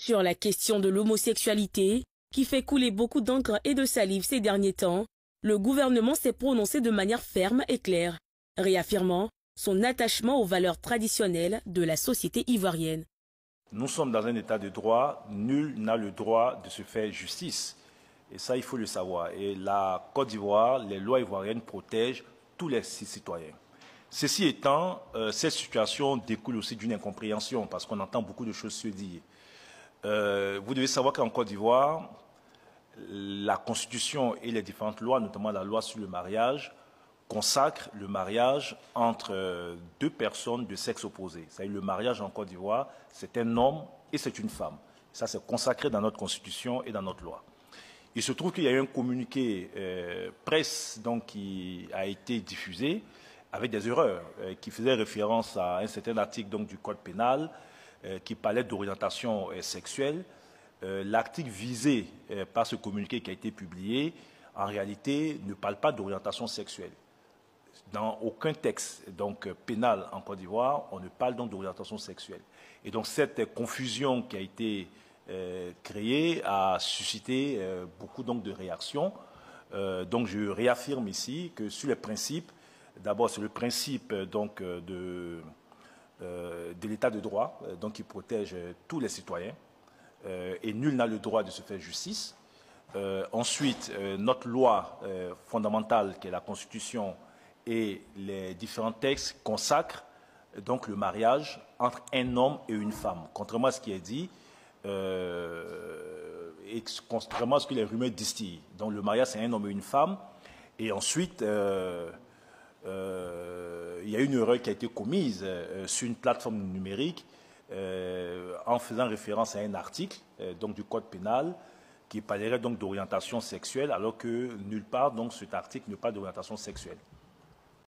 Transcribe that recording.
Sur la question de l'homosexualité, qui fait couler beaucoup d'encre et de salive ces derniers temps, le gouvernement s'est prononcé de manière ferme et claire, réaffirmant son attachement aux valeurs traditionnelles de la société ivoirienne. Nous sommes dans un état de droit, nul n'a le droit de se faire justice. Et ça, il faut le savoir. Et la Côte d'Ivoire, les lois ivoiriennes protègent tous les citoyens. Ceci étant, euh, cette situation découle aussi d'une incompréhension, parce qu'on entend beaucoup de choses se dire. Euh, vous devez savoir qu'en Côte d'Ivoire, la Constitution et les différentes lois, notamment la loi sur le mariage, consacrent le mariage entre euh, deux personnes de sexe opposé. C'est-à-dire le mariage en Côte d'Ivoire, c'est un homme et c'est une femme. Ça, c'est consacré dans notre Constitution et dans notre loi. Il se trouve qu'il y a eu un communiqué euh, presse donc, qui a été diffusé avec des erreurs, qui faisait référence à un certain article donc, du Code pénal euh, qui parlait d'orientation euh, sexuelle, euh, l'article visé par ce communiqué qui a été publié, en réalité, ne parle pas d'orientation sexuelle. Dans aucun texte donc, pénal en Côte d'Ivoire, on ne parle donc d'orientation sexuelle. Et donc cette confusion qui a été créée a suscité beaucoup donc, de réactions. donc je réaffirme ici que sur les principes, d'abord sur le principe donc, de euh, de l'état de droit, euh, donc qui protège euh, tous les citoyens, et nul n'a le droit de se faire justice. ensuite, notre loi fondamentale, qui est la Constitution, et les différents textes consacrent donc le mariage entre un homme et une femme. Contrairement à ce qui est dit, contrairement à ce que les rumeurs distillent. Donc le mariage, c'est un homme et une femme. Et ensuite, il y a une erreur qui a été commise euh, sur une plateforme numérique euh, en faisant référence à un article euh, donc du code pénal qui parlerait donc d'orientation sexuelle alors que nulle part cet article ne parle d'orientation sexuelle.